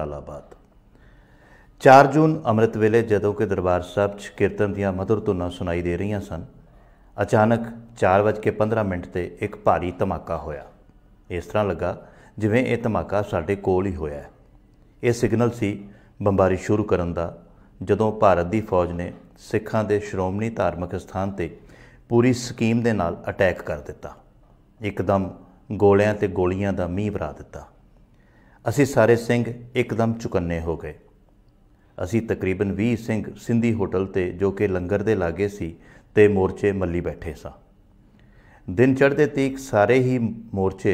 ਜਲਾਲਾਬਾਦ 4 ਜੂਨ ਅੰਮ੍ਰਿਤ ਵੇਲੇ ਜਦੋਂ ਕਿ ਦਰਬਾਰ ਸਾਹਿਬ 'ਚ ਕੀਰਤਨ ਦੀਆਂ ਮਧੁਰ ਧੁਨਾਂ ਸੁਣਾਈ ਦੇ ਰਹੀਆਂ ਸਨ ਅਚਾਨਕ 4:15 ਮਿੰਟ ਤੇ ਇੱਕ ਭਾਰੀ ਧਮਾਕਾ ਹੋਇਆ ਇਸ ਤਰ੍ਹਾਂ ਲੱਗਾ ਜਿਵੇਂ ਇਹ ਧਮਾਕਾ ਸਾਡੇ ਕੋਲ ਹੀ ਹੋਇਆ ਹੈ ਇਹ ਸਿਗਨਲ ਸੀ ਬੰਬਾਰੀ ਸ਼ੁਰੂ ਕਰਨ ਦਾ ਜਦੋਂ ਭਾਰਤ ਦੀ ਫੌਜ ਨੇ ਸਿੱਖਾਂ ਦੇ ਸ਼੍ਰੋਮਣੀ ਧਾਰਮਿਕ ਸਥਾਨ ਤੇ ਪੂਰੀ ਸਕੀਮ ਦੇ ਨਾਲ ਅਟੈਕ ਕਰ ਦਿੱਤਾ ਇੱਕਦਮ ਗੋਲਿਆਂ ਤੇ ਗੋਲੀਆਂ ਦਾ ਮੀਂਹ ਵਰਾ ਦਿੱਤਾ ਅਸੀਂ ਸਾਰੇ ਸਿੰਘ ਇੱਕਦਮ ਚੁਕੰਨੇ ਹੋ ਗਏ ਅਸੀਂ ਤਕਰੀਬਨ 20 ਸਿੰਘ ਸਿੰਧੀ ਹੋਟਲ ਤੇ ਜੋ ਕਿ ਲੰਗਰ ਦੇ ਲਾਗੇ ਸੀ ਤੇ ਮੋਰਚੇ ਮੱਲੀ ਬੈਠੇ ਸਾਂ ਦਿਨ ਚੜ੍ਹਦੇ ਤੀਕ ਸਾਰੇ ਹੀ ਮੋਰਚੇ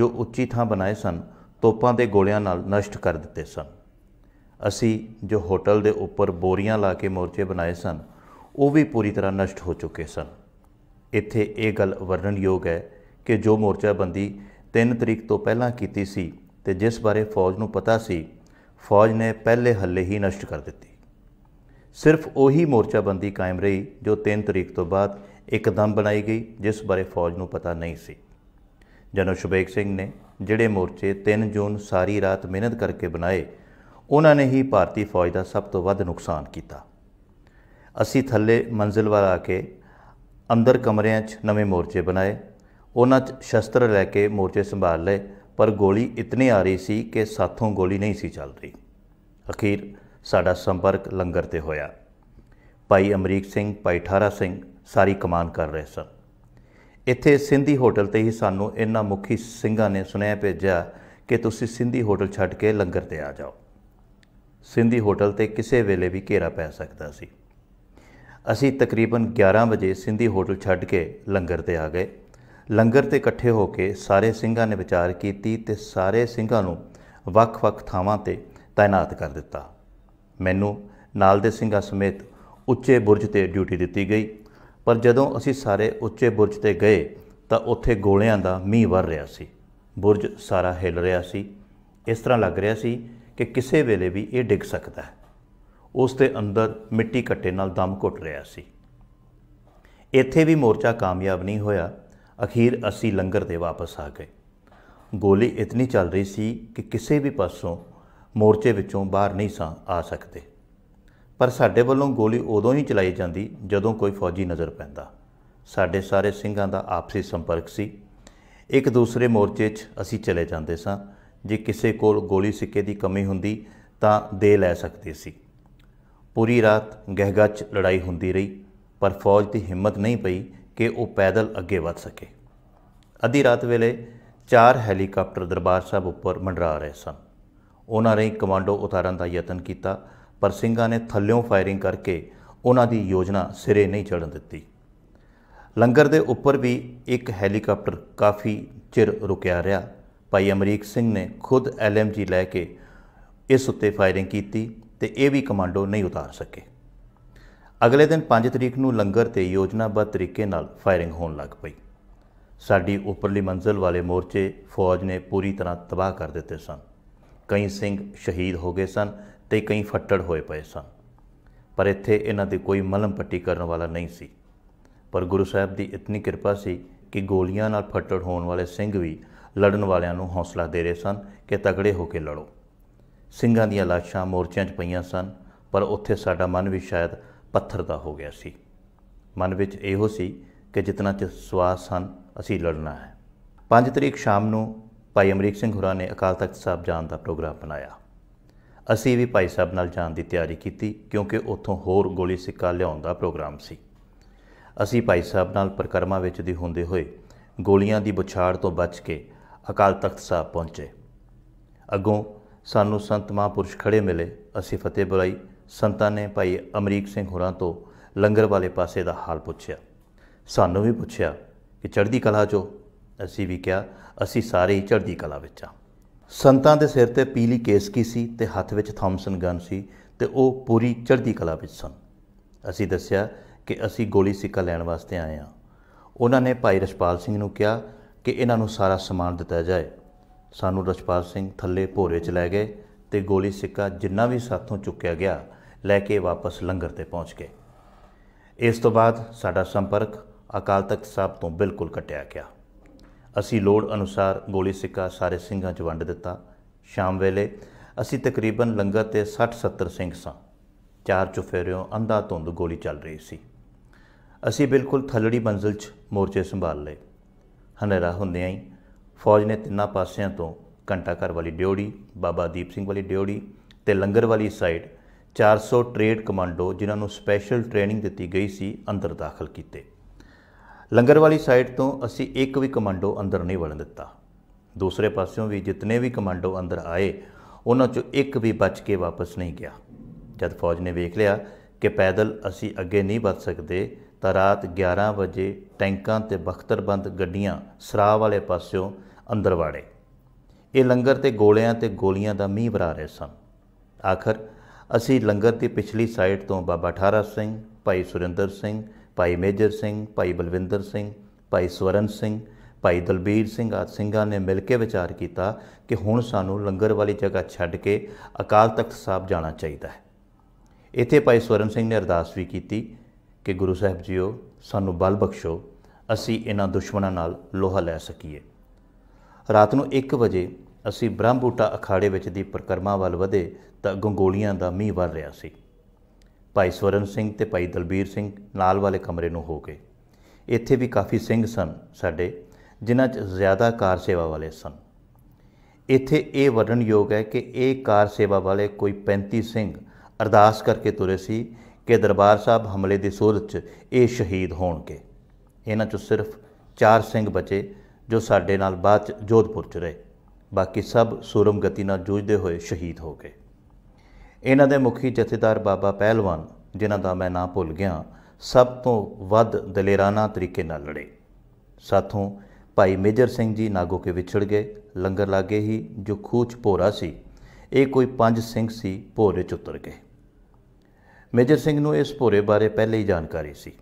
ਜੋ ਉੱਚੀ ਥਾਂ ਬਣਾਏ ਸਨ ਤੋਪਾਂ ਦੇ ਗੋਲਿਆਂ ਨਾਲ ਨਸ਼ਟ ਕਰ ਦਿੱਤੇ ਸਨ ਅਸੀਂ ਜੋ ਹੋਟਲ ਦੇ ਉੱਪਰ ਬੋਰੀਆਂ ਲਾ ਕੇ ਮੋਰਚੇ ਬਣਾਏ ਸਨ ਉਹ ਵੀ ਪੂਰੀ ਤਰ੍ਹਾਂ ਨਸ਼ਟ ਹੋ ਚੁੱਕੇ ਸਨ ਇੱਥੇ ਇਹ ਗੱਲ ਵਰਣਨਯੋਗ ਹੈ ਕਿ ਜੋ ਮੋਰਚਾ ਬੰਦੀ 3 ਤਰੀਕ ਤੋਂ ਪਹਿਲਾਂ ਕੀਤੀ ਸੀ ਤੇ ਜਿਸ ਬਾਰੇ ਫੌਜ ਨੂੰ ਪਤਾ ਸੀ ਫੌਜ ਨੇ ਪਹਿਲੇ ਹੱਲੇ ਹੀ ਨਸ਼ਟ ਕਰ ਦਿੱਤੀ ਸਿਰਫ ਉਹੀ ਮੋਰਚਾਬੰਦੀ ਕਾਇਮ ਰਹੀ ਜੋ 3 ਤਰੀਕ ਤੋਂ ਬਾਅਦ ਇੱਕਦਮ ਬਣਾਈ ਗਈ ਜਿਸ ਬਾਰੇ ਫੌਜ ਨੂੰ ਪਤਾ ਨਹੀਂ ਸੀ ਜਨਰਲ ਸ਼ੁਭੇਕ ਸਿੰਘ ਨੇ ਜਿਹੜੇ ਮੋਰਚੇ 3 ਜੂਨ ਸਾਰੀ ਰਾਤ ਮਿਹਨਤ ਕਰਕੇ ਬਣਾਏ ਉਹਨਾਂ ਨੇ ਹੀ ਭਾਰਤੀ ਫੌਜ ਦਾ ਸਭ ਤੋਂ ਵੱਧ ਨੁਕਸਾਨ ਕੀਤਾ ਅਸੀਂ ਥੱਲੇ ਮੰਜ਼ਿਲ ਵਾਲਾ ਆ ਕੇ ਅੰਦਰ ਕਮਰਿਆਂ 'ਚ ਨਵੇਂ ਮੋਰਚੇ ਬਣਾਏ ਉਹਨਾਂ 'ਚ ਸ਼ਸਤਰ ਲੈ ਕੇ ਮੋਰਚੇ ਸੰਭਾਲ ਲਏ ਪਰ ਗੋਲੀ ਇਤਨੇ ਆ ਰਹੀ ਸੀ ਕਿ ਸਾਥੋਂ ਗੋਲੀ ਨਹੀਂ ਸੀ ਚੱਲ ਰਹੀ ਅਖੀਰ ਸਾਡਾ ਸੰਪਰਕ ਲੰਗਰ ਤੇ ਹੋਇਆ ਭਾਈ ਅਮਰੀਕ ਸਿੰਘ ਭਾਈ ਠਾਰਾ ਸਿੰਘ ਸਾਰੀ ਕਮਾਨ ਕਰ ਰਹੇ ਸਨ ਇੱਥੇ ਸਿੰਧੀ ਹੋਟਲ ਤੇ ਹੀ ਸਾਨੂੰ ਇਹਨਾਂ ਮੁਖੀ ਸਿੰਘਾਂ ਨੇ ਸੁਨੇਹਾ ਭੇਜਿਆ ਕਿ ਤੁਸੀਂ ਸਿੰਧੀ ਹੋਟਲ ਛੱਡ ਕੇ ਲੰਗਰ ਤੇ ਆ ਜਾਓ ਸਿੰਧੀ ਹੋਟਲ ਤੇ ਕਿਸੇ ਵੇਲੇ ਵੀ ਘੇਰਾ ਪੈ ਸਕਦਾ ਸੀ ਅਸੀਂ ਤਕਰੀਬਨ 11 ਵਜੇ ਸਿੰਧੀ ਹੋਟਲ ਛੱਡ ਕੇ ਲੰਗਰ ਤੇ ਆ ਗਏ ਲੰਗਰ ਤੇ ਇਕੱਠੇ ਹੋ ਕੇ ਸਾਰੇ ਸਿੰਘਾਂ ਨੇ ਵਿਚਾਰ ਕੀਤੀ ਤੇ ਸਾਰੇ ਸਿੰਘਾਂ ਨੂੰ ਵੱਖ-ਵੱਖ ਥਾਵਾਂ ਤੇ ਤਾਇਨਾਤ ਕਰ ਦਿੱਤਾ ਮੈਨੂੰ ਨਾਲ ਦੇ ਸਿੰਘਾਂ ਸਮੇਤ ਉੱਚੇ ਬੁਰਜ ਤੇ ਡਿਊਟੀ ਦਿੱਤੀ ਗਈ ਪਰ ਜਦੋਂ ਅਸੀਂ ਸਾਰੇ ਉੱਚੇ ਬੁਰਜ ਤੇ ਗਏ ਤਾਂ ਉੱਥੇ ਗੋਲਿਆਂ ਦਾ ਮੀਂਹ ਵਰ ਰਿਹਾ ਸੀ ਬੁਰਜ ਸਾਰਾ ਹਿੱਲ ਰਿਹਾ ਸੀ ਇਸ ਤਰ੍ਹਾਂ ਲੱਗ ਰਿਹਾ ਸੀ ਕਿ ਕਿਸੇ ਵੇਲੇ ਵੀ ਇਹ ਡਿੱਗ ਸਕਦਾ ਹੈ ਉਸ ਦੇ ਅੰਦਰ ਮਿੱਟੀ ਕੱਟੇ ਨਾਲ ਦਮ ਘੁੱਟ ਰਿਹਾ ਸੀ ਇੱਥੇ ਵੀ ਮੋਰਚਾ ਕਾਮਯਾਬ ਨਹੀਂ ਹੋਇਆ ਅਖੀਰ ਅਸੀਂ ਲੰਗਰ ਦੇ ਵਾਪਸ ਆ ਗਏ ਗੋਲੀ ਇਤਨੀ ਚੱਲ ਰਹੀ ਸੀ ਕਿ ਕਿਸੇ ਵੀ ਪਾਸੋਂ ਮੋਰਚੇ ਵਿੱਚੋਂ ਬਾਹਰ ਨਹੀਂ ਸਾਂ ਆ ਸਕਦੇ ਪਰ ਸਾਡੇ ਵੱਲੋਂ ਗੋਲੀ ਉਦੋਂ ਹੀ ਚਲਾਈ ਜਾਂਦੀ ਜਦੋਂ ਕੋਈ ਫੌਜੀ ਨਜ਼ਰ ਪੈਂਦਾ ਸਾਡੇ ਸਾਰੇ ਸਿੰਘਾਂ ਦਾ ਆਪਸੀ ਸੰਪਰਕ ਸੀ ਇੱਕ ਦੂਸਰੇ ਮੋਰਚੇ 'ਚ ਅਸੀਂ ਚਲੇ ਜਾਂਦੇ ਸਾਂ ਜੇ ਕਿਸੇ ਕੋਲ ਗੋਲੀ ਸਿੱਕੇ ਦੀ ਕਮੀ ਹੁੰਦੀ ਤਾਂ ਦੇ ਲੈ ਸਕਦੇ ਸੀ ਪੂਰੀ ਰਾਤ ਗਹਿਗੱਚ ਲੜਾਈ ਹੁੰਦੀ ਰਹੀ ਪਰ ਫੌਜ ਦੀ ਹਿੰਮਤ ਨਹੀਂ ਪਈ ਕਿ ਉਹ ਪੈਦਲ ਅੱਗੇ ਵਧ ਸਕੇ ਅੱਧੀ ਰਾਤ ਵੇਲੇ ਚਾਰ ਹੈਲੀਕਾਪਟਰ ਦਰਬਾਰ ਸਾਹਿਬ ਉੱਪਰ ਮੰਡਰਾ ਰਹੇ ਸਨ ਉਹਨਾਂ ਨੇ ਕਮਾਂਡੋ ਉਤਾਰਨ ਦਾ ਯਤਨ ਕੀਤਾ ਪਰ ਸਿੰਘਾਂ ਨੇ ਥੱਲਿਓਂ ਫਾਇਰਿੰਗ ਕਰਕੇ ਉਹਨਾਂ ਦੀ ਯੋਜਨਾ ਸਿਰੇ ਨਹੀਂ ਚੜਨ ਦਿੱਤੀ ਲੰਗਰ ਦੇ ਉੱਪਰ ਵੀ ਇੱਕ ਹੈਲੀਕਾਪਟਰ ਕਾਫੀ ਚਿਰ ਰੁਕਿਆ ਰਿਹਾ ਭਾਈ ਅਮਰੀਕ ਸਿੰਘ ਨੇ ਖੁਦ ਐਲਐਮਜੀ ਲੈ ਕੇ ਇਸ ਉੱਤੇ ਫਾਇਰਿੰਗ ਕੀਤੀ ਤੇ ਇਹ ਵੀ ਕਮਾਂਡੋ ਨਹੀਂ ਉਤਾਰ ਸਕੇ ਅਗਲੇ ਦਿਨ 5 ਤਰੀਕ ਨੂੰ ਲੰਗਰ ਤੇ ਯੋਜਨਾਬੱਧ ਤਰੀਕੇ ਨਾਲ ਫਾਇਰਿੰਗ ਹੋਣ ਲੱਗ ਪਈ ਸਾਡੀ ਉੱਪਰਲੀ ਮੰਜ਼ਲ ਵਾਲੇ ਮੋਰਚੇ ਫੌਜ ਨੇ ਪੂਰੀ ਤਰ੍ਹਾਂ ਤਬਾਹ ਕਰ ਦਿੱਤੇ ਸਨ ਕਈ ਸਿੰਘ ਸ਼ਹੀਦ ਹੋ ਗਏ ਸਨ ਤੇ ਕਈ ਫੱਟੜ ਹੋਏ ਪਏ ਸਨ ਪਰ ਇੱਥੇ ਇਹਨਾਂ ਦੀ ਕੋਈ ਮਲਮ ਪੱਟੀ ਕਰਨ ਵਾਲਾ ਨਹੀਂ ਸੀ ਪਰ ਗੁਰੂ ਸਾਹਿਬ ਦੀ ਇਤਨੀ ਕਿਰਪਾ ਸੀ ਕਿ ਗੋਲੀਆਂ ਨਾਲ ਫੱਟੜ ਹੋਣ ਵਾਲੇ ਸਿੰਘ ਵੀ ਲੜਨ ਵਾਲਿਆਂ ਨੂੰ ਹੌਸਲਾ ਦੇ ਰਹੇ ਸਨ ਕਿ ਤਗੜੇ ਹੋ ਕੇ ਲੜੋ ਸਿੰਘਾਂ ਦੀਆਂ ਲਾਸ਼ਾਂ ਮੋਰਚਿਆਂ 'ਚ ਪਈਆਂ ਸਨ ਪਰ ਉੱਥੇ ਸਾਡਾ ਮਨ ਵੀ ਸ਼ਾਇਦ ਪੱਥਰ ਦਾ ਹੋ ਗਿਆ ਸੀ ਮਨ ਵਿੱਚ ਇਹੋ ਸੀ ਕਿ ਜਿਤਨਾ ਚ ਸਵਾਸ ਹਨ ਅਸੀਂ ਲੜਨਾ ਹੈ 5 ਤਰੀਕ ਸ਼ਾਮ ਨੂੰ ਭਾਈ ਅਮਰੀਕ ਸਿੰਘ ਹੁਰਾ ਨੇ ਅਕਾਲ ਤਖਤ ਸਾਹਿਬ ਜਾਣ ਦਾ ਪ੍ਰੋਗਰਾਮ ਬਣਾਇਆ ਅਸੀਂ ਵੀ ਭਾਈ ਸਾਹਿਬ ਨਾਲ ਜਾਣ ਦੀ ਤਿਆਰੀ ਕੀਤੀ ਕਿਉਂਕਿ ਉੱਥੋਂ ਹੋਰ ਗੋਲੀ ਸਿੱਕਾ ਲਿਆਉਣ ਦਾ ਪ੍ਰੋਗਰਾਮ ਸੀ ਅਸੀਂ ਭਾਈ ਸਾਹਿਬ ਨਾਲ ਪ੍ਰਕਰਮਾ ਵਿੱਚ ਦੀ ਹੁੰਦੇ ਹੋਏ ਗੋਲੀਆਂ ਦੀ ਬੁਛਾੜ ਤੋਂ ਬਚ ਕੇ ਅਕਾਲ ਤਖਤ ਸਾਹਿਬ ਪਹੁੰਚੇ ਅੱਗੋਂ ਸਾਨੂੰ ਸੰਤ ਮਹਾਂਪੁਰਸ਼ ਖੜੇ ਮਿਲੇ ਅਸੀਂ ਫਤਿਹ ਬੁਲਾਈ ਸੰਤਾਂ ਨੇ ਭਾਈ ਅਮਰੀਕ ਸਿੰਘ ਹੋਰਾਂ ਤੋਂ ਲੰਗਰ ਵਾਲੇ ਪਾਸੇ ਦਾ ਹਾਲ ਪੁੱਛਿਆ ਸਾਨੂੰ ਵੀ ਪੁੱਛਿਆ ਕਿ ਚੜ੍ਹਦੀ ਕਲਾ ਚੋ ਅਸੀਂ ਵੀ ਕਿਹਾ ਅਸੀਂ ਸਾਰੇ ਹੀ ਚੜ੍ਹਦੀ ਕਲਾ ਵਿੱਚ ਆ ਸੰਤਾਂ ਦੇ ਸਿਰ ਤੇ ਪੀਲੀ ਕੇਸਕੀ ਸੀ ਤੇ ਹੱਥ ਵਿੱਚ ਥਾਮਸਨ ਗਨ ਸੀ ਤੇ ਉਹ ਪੂਰੀ ਚੜ੍ਹਦੀ ਕਲਾ ਵਿੱਚ ਸਨ ਅਸੀਂ ਦੱਸਿਆ ਕਿ ਅਸੀਂ ਗੋਲੀ ਸਿੱਕਾ ਲੈਣ ਵਾਸਤੇ ਆਏ ਆ ਉਹਨਾਂ ਨੇ ਭਾਈ ਰਸ਼ਪਾਲ ਸਿੰਘ ਨੂੰ ਕਿਹਾ ਕਿ ਇਹਨਾਂ ਨੂੰ ਸਾਰਾ ਸਮਾਨ ਦਿੱਤਾ ਜਾਏ ਸਾਨੂੰ ਰਸ਼ਪਾਲ ਸਿੰਘ ਥੱਲੇ ਭੋਰੇ 'ਚ ਲੈ ਗਏ ਤੇ ਗੋਲੀ ਸਿੱਕਾ ਜਿੰਨਾ ਵੀ ਸਾਥੋਂ ਚੁੱਕਿਆ ਗਿਆ ਲੈ ਕੇ ਵਾਪਸ ਲੰਗਰ ਤੇ ਪਹੁੰਚ ਗਏ ਇਸ ਤੋਂ ਬਾਅਦ ਸਾਡਾ ਸੰਪਰਕ ਅਕਾਲ ਤਖਤ ਸਾਹਿਬ ਤੋਂ ਬਿਲਕੁਲ ਕਟਿਆ ਗਿਆ ਅਸੀਂ ਲੋੜ ਅਨੁਸਾਰ ਗੋਲੀ ਸਿੱਕਾ ਸਾਰੇ ਸਿੰਘਾਂ 'ਚ ਵੰਡ ਦਿੱਤਾ ਸ਼ਾਮ ਵੇਲੇ ਅਸੀਂ ਤਕਰੀਬਨ ਲੰਗਰ ਤੇ 60-70 ਸਿੰਘ ਸਾਂ ਚਾਰ ਚੁਫੇਰਿਓਂ ਅੰਧਾ ਧੁੰਦ ਗੋਲੀ ਚੱਲ ਰਹੀ ਸੀ ਅਸੀਂ ਬਿਲਕੁਲ ਥੱਲੜੀ ਮੰਜ਼ਲ 'ਚ ਮੋਰਚੇ ਸੰਭਾਲ ਲਏ ਹਨੇਰਾ ਹੁੰਦਿਆਂ ਹੀ ਫੌਜ ਨੇ ਤਿੰਨਾਂ ਪਾਸਿਆਂ ਤੋਂ ਘੰਟਾ ਘਰ ਵਾਲੀ ਡਿਓੜੀ ਬਾਬਾ ਦੀਪ ਸਿੰਘ ਵਾਲੀ ਡਿਓੜੀ ਤੇ ਲੰਗਰ ਵਾਲੀ ਸਾਈਡ 400 ਟ੍ਰੇਡ ਕਮਾਂਡੋ ਜਿਨ੍ਹਾਂ ਨੂੰ ਸਪੈਸ਼ਲ ਟ੍ਰੇਨਿੰਗ ਦਿੱਤੀ ਗਈ ਸੀ ਅੰਦਰ ਦਾਖਲ ਕੀਤੇ ਲੰਗਰ ਵਾਲੀ ਸਾਈਡ ਤੋਂ ਅਸੀਂ ਇੱਕ ਵੀ ਕਮਾਂਡੋ ਅੰਦਰ ਨਹੀਂ ਵੜਨ ਦਿੱਤਾ ਦੂਸਰੇ ਪਾਸਿਓਂ ਵੀ ਜਿੰਨੇ ਵੀ ਕਮਾਂਡੋ ਅੰਦਰ ਆਏ ਉਹਨਾਂ ਚੋਂ ਇੱਕ ਵੀ ਬਚ ਕੇ ਵਾਪਸ ਨਹੀਂ ਗਿਆ ਜਦ ਫੌਜ ਨੇ ਵੇਖ ਲਿਆ ਕਿ ਪੈਦਲ ਅਸੀਂ ਅੱਗੇ ਨਹੀਂ ਵੱਧ ਸਕਦੇ ਤਾਂ ਰਾਤ 11 ਵਜੇ ਟੈਂਕਾਂ ਤੇ ਬਖਤਰਬੰਦ ਗੱਡੀਆਂ ਸਰਾਹ ਵਾਲੇ ਪਾਸਿਓਂ ਅੰਦਰ ਵਾੜੇ ਇਹ ਲੰਗਰ ਤੇ ਗੋਲਿਆਂ ਤੇ ਗੋਲੀਆਂ ਦਾ ਮੀਂਹ ਵਰਾ ਰਹੇ ਸਨ ਆਖਰ ਅਸੀਂ ਲੰਗਰ ਦੀ ਪਿਛਲੀ ਸਾਈਡ ਤੋਂ ਬਾਬਾ ਠਾਰਾ ਸਿੰਘ ਭਾਈ ਸੁਰਿੰਦਰ ਸਿੰਘ ਭਾਈ ਮੇਜਰ ਸਿੰਘ ਭਾਈ ਬਲਵਿੰਦਰ ਸਿੰਘ ਭਾਈ ਸਵਰਨ ਸਿੰਘ ਭਾਈ ਦਲਬੀਰ ਸਿੰਘ ਆਦ ਸਿੰਘਾਂ ਨੇ ਮਿਲ ਕੇ ਵਿਚਾਰ ਕੀਤਾ ਕਿ ਹੁਣ ਸਾਨੂੰ ਲੰਗਰ ਵਾਲੀ ਜਗ੍ਹਾ ਛੱਡ ਕੇ ਅਕਾਲ ਤਖਤ ਸਾਹਿਬ ਜਾਣਾ ਚਾਹੀਦਾ ਹੈ ਇੱਥੇ ਭਾਈ ਸਵਰਨ ਸਿੰਘ ਨੇ ਅਰਦਾਸ ਵੀ ਕੀਤੀ ਕਿ ਗੁਰੂ ਸਾਹਿਬ ਜੀਓ ਸਾਨੂੰ ਬਲ ਬਖਸ਼ੋ ਅਸੀਂ ਇਹਨਾਂ ਦੁਸ਼ਮਣਾਂ ਨਾਲ ਲੋਹਾ ਲੈ ਸਕੀਏ ਰਾਤ ਨੂੰ 1 ਵਜੇ ਅਸੀਂ ਬ੍ਰਹਮਬੂਟਾ ਅਖਾੜੇ ਵਿੱਚ ਦੀ ਪ੍ਰਕਰਮਾ ਵੱਲ ਵਧੇ ਤਾਂ ਗੰਗੋਲੀਆਂ ਦਾ ਮੀਂਹ ਵਰ ਰਿਹਾ ਸੀ ਭਾਈ ਸਵਰਨ ਸਿੰਘ ਤੇ ਭਾਈ ਦਲਬੀਰ ਸਿੰਘ ਨਾਲ ਵਾਲੇ ਕਮਰੇ ਨੂੰ ਹੋ ਗਏ ਇੱਥੇ ਵੀ ਕਾਫੀ ਸਿੰਘ ਸਨ ਸਾਡੇ ਜਿਨ੍ਹਾਂ 'ਚ ਜ਼ਿਆਦਾ ਕਾਰ ਸੇਵਾ ਵਾਲੇ ਸਨ ਇੱਥੇ ਇਹ ਯੋਗ ਹੈ ਕਿ ਇਹ ਕਾਰ ਸੇਵਾ ਵਾਲੇ ਕੋਈ 35 ਸਿੰਘ ਅਰਦਾਸ ਕਰਕੇ ਤੁਰੇ ਸੀ ਕਿ ਦਰਬਾਰ ਸਾਹਿਬ ਹਮਲੇ ਦੀ ਸੋਧ 'ਚ ਇਹ ਸ਼ਹੀਦ ਹੋਣਗੇ ਇਹਨਾਂ 'ਚੋਂ ਸਿਰਫ 4 ਸਿੰਘ ਬਚੇ ਜੋ ਸਾਡੇ ਨਾਲ ਬਾਅਦ 'ਚ ਜੋਧਪੁਰ 'ਚ ਰਹੇ ਬਾਕੀ ਸਭ ਸੂਰਮ ਗਤੀ ਨਾਲ ਜੂਝਦੇ ਹੋਏ ਸ਼ਹੀਦ ਹੋ ਗਏ ਇਹਨਾਂ ਦੇ ਮੁਖੀ ਜਥੇਦਾਰ ਬਾਬਾ ਪਹਿਲਵਾਨ ਜਿਨ੍ਹਾਂ ਦਾ ਮੈਂ ਨਾਂ ਭੁੱਲ ਗਿਆ ਸਭ ਤੋਂ ਵੱਧ ਦਲੇਰਾਨਾ ਤਰੀਕੇ ਨਾਲ ਲੜੇ ਸਾਥੋਂ ਭਾਈ ਮੇਜਰ ਸਿੰਘ ਜੀ ਨਾਗੋ ਕੇ ਵਿਛੜ ਗਏ ਲੰਗਰ ਲਾਗੇ ਹੀ ਜੋ ਖੂਚ ਭੋਰਾ ਸੀ ਇਹ ਕੋਈ ਪੰਜ ਸਿੰਘ ਸੀ ਭੋਰੇ ਚ ਉਤਰ ਗਏ ਮੇਜਰ ਸਿੰਘ ਨੂੰ ਇਸ ਭੋਰੇ ਬਾਰੇ ਪਹਿਲੇ ਹੀ ਜਾਣਕਾਰੀ ਸੀ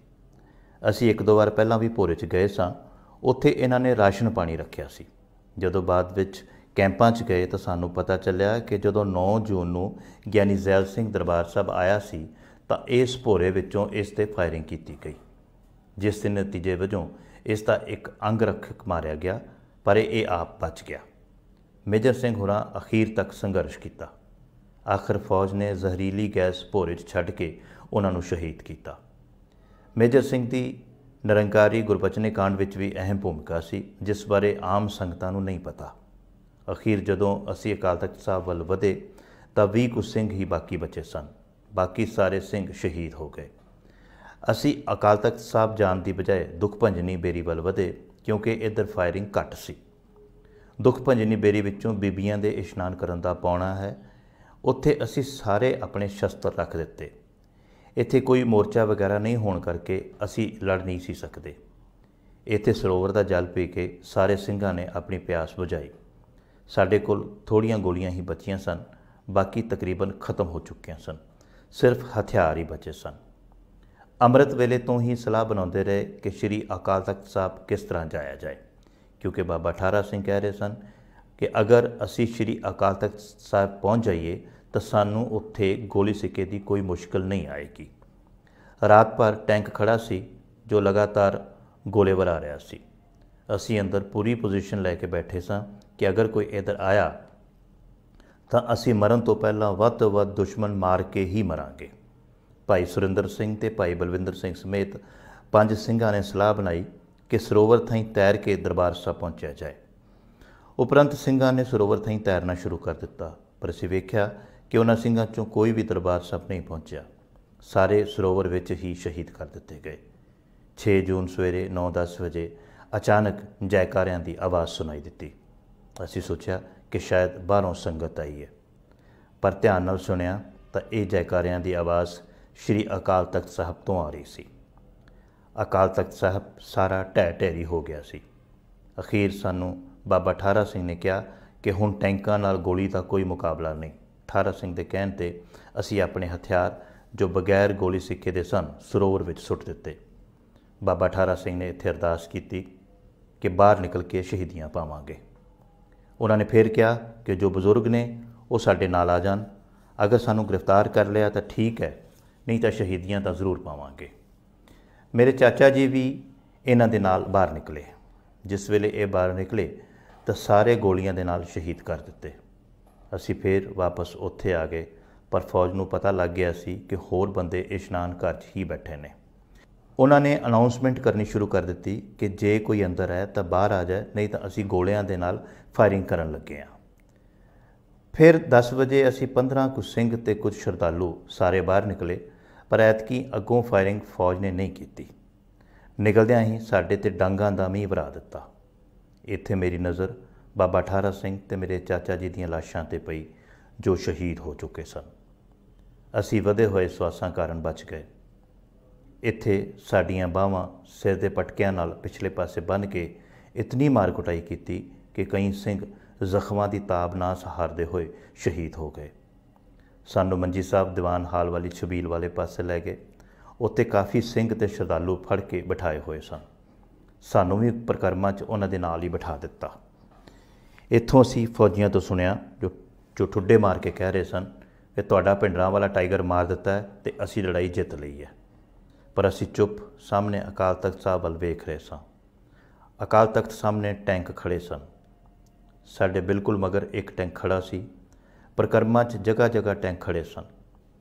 ਅਸੀਂ ਇੱਕ ਦੋ ਵਾਰ ਪਹਿਲਾਂ ਵੀ ਭੋਰੇ ਚ ਗਏ ਸਾਂ ਉੱਥੇ ਇਹਨਾਂ ਨੇ ਰਾਸ਼ਨ ਪਾਣੀ ਰੱਖਿਆ ਸੀ ਜਦੋਂ ਬਾਅਦ ਵਿੱਚ ਕੈਂਪਾਂ 'ਚ ਗਏ ਤਾਂ ਸਾਨੂੰ ਪਤਾ ਚੱਲਿਆ ਕਿ ਜਦੋਂ 9 ਜੂਨ ਨੂੰ ਗਿਆਨੀ ਜ਼ੈਲ ਸਿੰਘ ਦਰਬਾਰ ਸਾਹਿਬ ਆਇਆ ਸੀ ਤਾਂ ਇਸ ਭੋਰੇ ਵਿੱਚੋਂ ਇਸ ਤੇ ਫਾਇਰਿੰਗ ਕੀਤੀ ਗਈ ਜਿਸ ਦੇ ਨਤੀਜੇ ਵਜੋਂ ਇਸ ਦਾ ਇੱਕ ਅੰਗ ਰੱਖਕ ਮਾਰਿਆ ਗਿਆ ਪਰ ਇਹ ਆਪ ਬਚ ਗਿਆ ਮੇਜਰ ਸਿੰਘ ਹੁਰਾ ਅਖੀਰ ਤੱਕ ਸੰਘਰਸ਼ ਕੀਤਾ ਆਖਰ ਫੌਜ ਨੇ ਜ਼ਹਿਰੀਲੀ ਗੈਸ ਭੋਰੇ 'ਚ ਛੱਡ ਕੇ ਉਹਨਾਂ ਨੂੰ ਸ਼ਹੀਦ ਕੀਤਾ ਮੇਜਰ ਸਿੰਘ ਦੀ ਨਰੰਕਾਰੀ ਗੁਰਬਚਨੇ ਕਾਂਡ ਵਿੱਚ ਵੀ ਅਹਿਮ ਭੂਮਿਕਾ ਸੀ ਜਿਸ ਬਾਰੇ ਆਮ ਸੰਗਤਾਂ ਨੂੰ ਨਹੀਂ ਪਤਾ ਅਖੀਰ ਜਦੋਂ ਅਸੀਂ ਅਕਾਲ ਤਖਤ ਸਾਹਿਬ ਵੱਲ ਵਧੇ ਤਾਂ 20 ਕੁ ਸਿੰਘ ਹੀ ਬਾਕੀ ਬਚੇ ਸਨ ਬਾਕੀ ਸਾਰੇ ਸਿੰਘ ਸ਼ਹੀਦ ਹੋ ਗਏ ਅਸੀਂ ਅਕਾਲ ਤਖਤ ਸਾਹਿਬ ਜਾਣ ਦੀ ਬਜਾਏ ਦੁਖ ਭੰਜਨੀ ਬੇਰੀ ਵੱਲ ਵਧੇ ਕਿਉਂਕਿ ਇੱਧਰ ਫਾਇਰਿੰਗ ਘੱਟ ਸੀ ਦੁਖ ਭੰਜਨੀ ਬੇਰੀ ਵਿੱਚੋਂ ਬੀਬੀਆਂ ਦੇ ਇਸ਼ਨਾਨ ਕਰਨ ਦਾ ਪਾਉਣਾ ਹੈ ਉੱਥੇ ਅਸੀਂ ਸਾਰੇ ਆਪਣੇ ਸ਼ਸਤਰ ਰੱਖ ਦਿੱਤੇ ਇੱਥੇ ਕੋਈ ਮੋਰਚਾ ਵਗੈਰਾ ਨਹੀਂ ਹੋਣ ਕਰਕੇ ਅਸੀਂ ਲੜ ਨਹੀਂ ਸੀ ਸਕਦੇ ਇੱਥੇ ਸਰੋਵਰ ਦਾ ਜਲ ਪੀ ਕੇ ਸਾਰੇ ਸਿੰਘਾਂ ਨੇ ਆਪਣੀ ਪਿਆਸ ਬੁਝਾਈ ਸਾਡੇ ਕੋਲ ਥੋੜੀਆਂ ਗੋਲੀਆਂ ਹੀ ਬਚੀਆਂ ਸਨ ਬਾਕੀ ਤਕਰੀਬਨ ਖਤਮ ਹੋ ਚੁੱਕੀਆਂ ਸਨ ਸਿਰਫ ਹਥਿਆਰ ਹੀ ਬਚੇ ਸਨ ਅੰਮ੍ਰਿਤ ਵੇਲੇ ਤੋਂ ਹੀ ਸਲਾਹ ਬਣਾਉਂਦੇ ਰਹੇ ਕਿ ਸ਼੍ਰੀ ਅਕਾਲ ਤਖਤ ਸਾਹਿਬ ਕਿਸ ਤਰ੍ਹਾਂ ਜਾਇਆ ਜਾਏ ਕਿਉਂਕਿ ਬਾਬਾ ਠਾਰਾ ਸਿੰਘ ਕਹਿ ਰਹੇ ਸਨ ਕਿ ਅਗਰ ਅਸੀਂ ਸ਼੍ਰੀ ਅਕਾਲ ਤਖਤ ਸਾਹਿਬ ਪਹੁੰਚ ਜਾਈਏ ਤਾਂ ਸਾਨੂੰ ਉੱਥੇ ਗੋਲੀ ਸਿੱਕੇ ਦੀ ਕੋਈ ਮੁਸ਼ਕਲ ਨਹੀਂ ਆਏਗੀ ਰਾਤ ਭਰ ਟੈਂਕ ਖੜਾ ਸੀ ਜੋ ਲਗਾਤਾਰ ਗੋਲੇ ਵਰਾ ਰਿਹਾ ਸੀ ਅਸੀਂ ਅੰਦਰ ਪੂਰੀ ਪੋਜੀਸ਼ਨ ਲੈ ਕੇ ਬੈਠੇ ਸਾਂ ਕਿ ਅਗਰ ਕੋਈ ਇਧਰ ਆਇਆ ਤਾਂ ਅਸੀਂ ਮਰਨ ਤੋਂ ਪਹਿਲਾਂ ਵੱਧ ਤੋਂ ਵੱਧ ਦੁਸ਼ਮਣ ਮਾਰ ਕੇ ਹੀ ਮਰਾਂਗੇ ਭਾਈ ਸੁਰਿੰਦਰ ਸਿੰਘ ਤੇ ਭਾਈ ਬਲਵਿੰਦਰ ਸਿੰਘ ਸਮੇਤ ਪੰਜ ਸਿੰਘਾਂ ਨੇ ਸਲਾਹ ਬਣਾਈ ਕਿ ਸਰੋਵਰ ਥਾਈਂ ਤੈਰ ਕੇ ਦਰਬਾਰ ਸਾਹਿਬ ਪਹੁੰਚਿਆ ਜਾਏ ਉਪਰੰਤ ਸਿੰਘਾਂ ਨੇ ਸਰੋਵਰ ਥਾਈਂ ਤੈਰਨਾ ਸ਼ੁਰੂ ਕਰ ਦਿੱਤਾ ਪਰ ਅਸੀਂ ਵੇਖਿਆ ਕਿ ਉਹਨਾਂ ਸਿੰਘਾਂ ਚੋਂ ਕੋਈ ਵੀ ਦਰਬਾਰ ਸਾਹਿਬ ਨਹੀਂ ਪਹੁੰਚਿਆ ਸਾਰੇ ਸਰੋਵਰ ਵਿੱਚ ਹੀ ਸ਼ਹੀਦ ਕਰ ਦਿੱਤੇ ਗਏ 6 ਜੂਨ ਸਵੇਰੇ 9:10 ਵਜੇ ਅਚਾਨਕ ਜੈਕਾਰਿਆਂ ਦੀ ਆਵਾਜ਼ ਸੁਣਾਈ ਦਿੱਤੀ ਅਸੀਂ ਸੋਚਿਆ ਕਿ ਸ਼ਾਇਦ ਬਾਹਰੋਂ ਸੰਗਤ ਆਈ ਹੈ ਪਰ ਧਿਆਨ ਨਾਲ ਸੁਣਿਆ ਤਾਂ ਇਹ ਜੈਕਾਰਿਆਂ ਦੀ ਆਵਾਜ਼ ਸ਼੍ਰੀ ਅਕਾਲ ਤਖਤ ਸਾਹਿਬ ਤੋਂ ਆ ਰਹੀ ਸੀ ਅਕਾਲ ਤਖਤ ਸਾਹਿਬ ਸਾਰਾ ਢਹਿ ਢੇਰੀ ਹੋ ਗਿਆ ਸੀ ਅਖੀਰ ਸਾਨੂੰ ਬਾਬਾ ਠਾਰਾ ਸਿੰਘ ਨੇ ਕਿਹਾ ਕਿ ਹੁਣ ਟੈਂਕਾਂ ਨਾਲ ਗੋਲੀ ਦਾ ਕੋਈ ਮੁਕਾਬਲਾ ਨਹੀਂ ਠਾਰਾ ਸਿੰਘ ਦੇ ਕਹਿਣ ਤੇ ਅਸੀਂ ਆਪਣੇ ਹਥਿਆਰ ਜੋ ਬਗੈਰ ਗੋਲੀ ਸਿੱਕੇ ਦੇ ਸਨ ਸਰੋਵਰ ਵਿੱਚ ਸੁੱਟ ਦਿੱਤੇ ਬਾਬਾ ਠਾਰਾ ਸਿੰਘ ਨੇ ਇੱਥੇ ਅਰਦਾਸ ਕੀਤੀ ਕਿ ਬਾਹਰ ਨਿਕਲ ਕੇ ਸ਼ਹੀਦੀਆਂ ਪਾਵਾਂਗੇ ਉਹਨਾਂ ਨੇ ਫੇਰ ਕਿਹਾ ਕਿ ਜੋ ਬਜ਼ੁਰਗ ਨੇ ਉਹ ਸਾਡੇ ਨਾਲ ਆ ਜਾਣ ਅਗਰ ਸਾਨੂੰ ਗ੍ਰਿਫਤਾਰ ਕਰ ਲਿਆ ਤਾਂ ਠੀਕ ਹੈ ਨਹੀਂ ਤਾਂ ਸ਼ਹੀਦੀਆਂ ਤਾਂ ਜ਼ਰੂਰ ਪਾਵਾਂਗੇ ਮੇਰੇ ਚਾਚਾ ਜੀ ਵੀ ਇਹਨਾਂ ਦੇ ਨਾਲ ਬਾਹਰ ਨਿਕਲੇ ਜਿਸ ਵੇਲੇ ਇਹ ਬਾਹਰ ਨਿਕਲੇ ਤਾਂ ਸਾਰੇ ਗੋਲੀਆਂ ਦੇ ਨਾਲ ਸ਼ਹੀਦ ਕਰ ਦਿੱਤੇ ਅਸੀਂ ਫੇਰ ਵਾਪਸ ਉੱਥੇ ਆ ਗਏ ਪਰ ਫੌਜ ਨੂੰ ਪਤਾ ਲੱਗ ਗਿਆ ਸੀ ਕਿ ਹੋਰ ਬੰਦੇ ਇਸ਼ਨਾਨ ਘਰ 'ਚ ਹੀ ਬੈਠੇ ਨੇ ਉਹਨਾਂ ਨੇ ਅਨਾਉਂਸਮੈਂਟ ਕਰਨੀ ਸ਼ੁਰੂ ਕਰ ਦਿੱਤੀ ਕਿ ਜੇ ਕੋਈ ਅੰਦਰ ਹੈ ਤਾਂ ਬਾਹਰ ਆ ਜਾਏ ਨਹੀਂ ਤਾਂ ਅਸੀਂ ਗੋਲਿਆਂ ਦੇ ਨਾਲ ਫਾਇਰਿੰਗ ਕਰਨ ਲੱਗੇ ਆ ਫਿਰ 10 ਵਜੇ ਅਸੀਂ 15 ਕੁ ਸਿੰਘ ਤੇ ਕੁਝ ਸ਼ਰਧਾਲੂ ਸਾਰੇ ਬਾਹਰ ਨਿਕਲੇ ਪਰ ਐਤਕੀ ਅੱਗੋਂ ਫਾਇਰਿੰਗ ਫੌਜ ਨੇ ਨਹੀਂ ਕੀਤੀ ਨਿਕਲਦਿਆਂ ਹੀ ਸਾਡੇ ਤੇ ਡਾਂਗਾਂ ਦਾ ਮੀਂਹ ਵਰਾ ਦਿੱਤਾ ਇੱਥੇ ਮੇਰੀ ਨਜ਼ਰ ਬਾਬਾ ਠਾਰਾ ਸਿੰਘ ਤੇ ਮੇਰੇ ਚਾਚਾ ਜੀ ਦੀਆਂ ਲਾਸ਼ਾਂ ਤੇ ਪਈ ਜੋ ਸ਼ਹੀਦ ਹੋ ਚੁੱਕੇ ਸਨ ਅਸੀਂ ਵਧੇ ਹੋਏ ਸਵਾਸਾਂ ਕਾਰਨ ਬਚ ਗਏ ਇੱਥੇ ਸਾਡੀਆਂ ਬਾਹਾਂ ਸਿਰ ਦੇ ਪਟਕਿਆਂ ਨਾਲ ਪਿਛਲੇ ਪਾਸੇ ਬੰਨ ਕੇ ਇਤਨੀ ਮਾਰ ਕੁਟਾਈ ਕੀਤੀ ਕਿ ਕਈ ਸਿੰਘ ਜ਼ਖਮਾਂ ਦੀ ਤਾਬ ਨਾ ਸਹਾਰਦੇ ਹੋਏ ਸ਼ਹੀਦ ਹੋ ਗਏ ਸਾਨੂੰ ਮੰਜੀ ਸਾਹਿਬ ਦੀਵਾਨ ਹਾਲ ਵਾਲੀ ਛਬੀਲ ਵਾਲੇ ਪਾਸੇ ਲੈ ਗਏ ਉੱਥੇ ਕਾਫੀ ਸਿੰਘ ਤੇ ਸ਼ਰਧਾਲੂ ਫੜ ਕੇ ਬਿਠਾਏ ਹੋਏ ਸਨ ਸਾਨੂੰ ਵੀ ਪ੍ਰਕਰਮਾਂ 'ਚ ਉਹਨਾਂ ਦੇ ਨਾਲ ਹੀ ਬਿਠਾ ਦਿੱਤਾ ਇੱਥੋਂ ਅਸੀਂ ਫੌਜੀਆਂ ਤੋਂ ਸੁਣਿਆ ਜੋ ਜੋ ਠੁੱਡੇ ਮਾਰ ਕੇ ਕਹਿ ਰਹੇ ਸਨ ਕਿ ਤੁਹਾਡਾ ਪਿੰਡਰਾਂ ਵਾਲਾ ਟਾਈਗਰ ਮਾਰ ਦਿੱਤਾ ਤੇ ਅਸੀਂ ਲੜਾਈ ਜਿੱਤ ਲਈ ਹੈ ਪਰ ਅਸੀਂ ਚੁੱਪ ਸਾਹਮਣੇ ਅਕਾਲ ਤਖਤ ਸਾਹਿਬ ਵੱਲ ਵੇਖ ਰਹੇ ਸਾਂ ਅਕਾਲ ਤਖਤ ਸਾਹਮਣੇ ਟੈਂਕ ਖੜੇ ਸਨ ਸਾਡੇ ਬਿਲਕੁਲ ਮਗਰ ਇੱਕ ਟੈਂਕ ਖੜਾ ਸੀ ਪ੍ਰਕਰਮਾ 'ਚ ਜਗਾ ਜਗਾ ਟੈਂਕ ਖੜੇ ਸਨ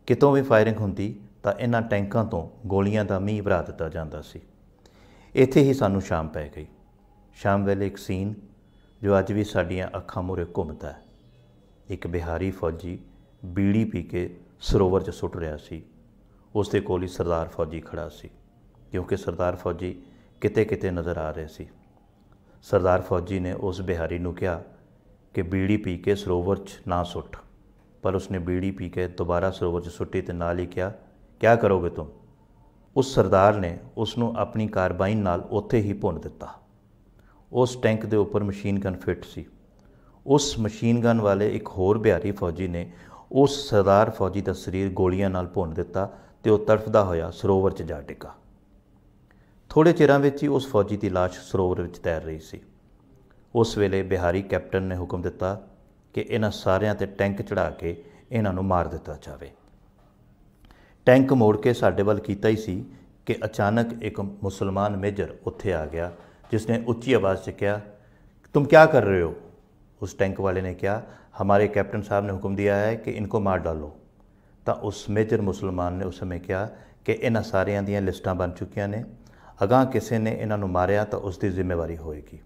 ਕਿਤੋਂ ਵੀ ਫਾਇਰਿੰਗ ਹੁੰਦੀ ਤਾਂ ਇਹਨਾਂ ਟੈਂਕਾਂ ਤੋਂ ਗੋਲੀਆਂ ਦਾ ਮੀਂਹ ਭਰਾ ਦਿੱਤਾ ਜਾਂਦਾ ਸੀ ਇੱਥੇ ਹੀ ਸਾਨੂੰ ਸ਼ਾਮ ਪੈ ਗਈ ਸ਼ਾਮ ਵੇਲੇ ਇੱਕ ਸੀਨ ਜੋ ਅੱਜ ਵੀ ਸਾਡੀਆਂ ਅੱਖਾਂ ਮੂਰੇ ਘੁੰਮਦਾ ਹੈ ਇੱਕ ਬਿਹਾਰੀ ਫੌਜੀ ਬੀੜੀ ਪੀ ਕੇ ਸਰੋਵਰ 'ਚ ਸੁੱਟ ਰਿਹਾ ਸੀ ਉਸ ਦੇ ਕੋਲ ਹੀ ਸਰਦਾਰ ਫੌਜੀ ਖੜਾ ਸੀ ਕਿਉਂਕਿ ਸਰਦਾਰ ਫੌਜੀ ਕਿਤੇ-ਕਿਤੇ ਨਜ਼ਰ ਆ ਰਹੇ ਸੀ ਸਰਦਾਰ ਫੌਜੀ ਨੇ ਉਸ ਬਿਹਾਰੀ ਨੂੰ ਕਿਹਾ ਕਿ ਬੀੜੀ ਪੀ ਕੇ ਸਰੋਵਰ 'ਚ ਨਾ ਸੁੱਟ ਪਰ ਉਸਨੇ ਬੀੜੀ ਪੀ ਕੇ ਦੁਬਾਰਾ ਸਰੋਵਰ 'ਚ ਸੁੱਟੀ ਤੇ ਨਾਲ ਹੀ ਕਿਹਾ ਕਿਆ ਕਰੋਗੇ ਤੁਮ ਉਸ ਸਰਦਾਰ ਨੇ ਉਸ ਨੂੰ ਆਪਣੀ ਕਾਰਬਾਈਨ ਨਾਲ ਉੱਥੇ ਹੀ ਭੁੰਨ ਦਿੱਤਾ ਉਸ ਟੈਂਕ ਦੇ ਉੱਪਰ ਮਸ਼ੀਨ ਗਨ ਫਿੱਟ ਸੀ ਉਸ ਮਸ਼ੀਨ ਗਨ ਵਾਲੇ ਇੱਕ ਹੋਰ ਬਿਹਾਰੀ ਫੌਜੀ ਨੇ ਉਸ ਸਰਦਾਰ ਫੌਜੀ ਦਾ ਸਰੀਰ ਗੋਲੀਆਂ ਨਾਲ ਭੁੰਨ ਦਿੱਤਾ ਤੇ ਉਹ ਤੜਫਦਾ ਹੋਇਆ ਸਰੋਵਰ 'ਚ ਜਾ ਟਿਕਾ ਥੋੜੇ ਚਿਰਾਂ ਵਿੱਚ ਹੀ ਉਸ ਫੌਜੀ ਦੀ লাশ ਸਰੋਵਰ ਵਿੱਚ ਤੈਰ ਰਹੀ ਸੀ ਉਸ ਵੇਲੇ ਬਿਹਾਰੀ ਕੈਪਟਨ ਨੇ ਹੁਕਮ ਦਿੱਤਾ ਕਿ ਇਹਨਾਂ ਸਾਰਿਆਂ ਤੇ ਟੈਂਕ ਚੜਾ ਕੇ ਇਹਨਾਂ ਨੂੰ ਮਾਰ ਦਿੱਤਾ ਜਾਵੇ ਟੈਂਕ ਮੋੜ ਕੇ ਸਾਡੇ ਵੱਲ ਕੀਤਾ ਹੀ ਸੀ ਕਿ ਅਚਾਨਕ ਇੱਕ ਮੁਸਲਮਾਨ ਮੇਜਰ ਉੱਥੇ ਆ ਗਿਆ ਜਿਸ ਨੇ ਉੱਚੀ ਆਵਾਜ਼ 'ਚ ਕਿਹਾ तुम ਕੀ ਕਰ ਰਹੇ ਹੋ ਉਸ ਟੈਂਕ ਵਾਲੇ ਨੇ ਕਿਹਾ हमारे ਕੈਪਟਨ ਸਾਹਿਬ ਨੇ ਹੁਕਮ दिया ਹੈ ਕਿ इनको ਮਾਰ ਡਾਲੋ ਤਾਂ ਉਸ ਮੇਜਰ ਮੁਸਲਮਾਨ ਨੇ ਉਸ ਸਮੇਂ ਕਿਹਾ ਕਿ ਇਹਨਾਂ ਸਾਰਿਆਂ ਦੀਆਂ ਲਿਸਟਾਂ ਬਣ ਚੁੱਕੀਆਂ ਨੇ ਅਗਾਹ ਕਿਸੇ ਨੇ ਇਹਨਾਂ ਨੂੰ ਮਾਰਿਆ ਤਾਂ ਉਸ ਦੀ ਜ਼ਿੰਮੇਵਾਰੀ ਹੋਏਗੀ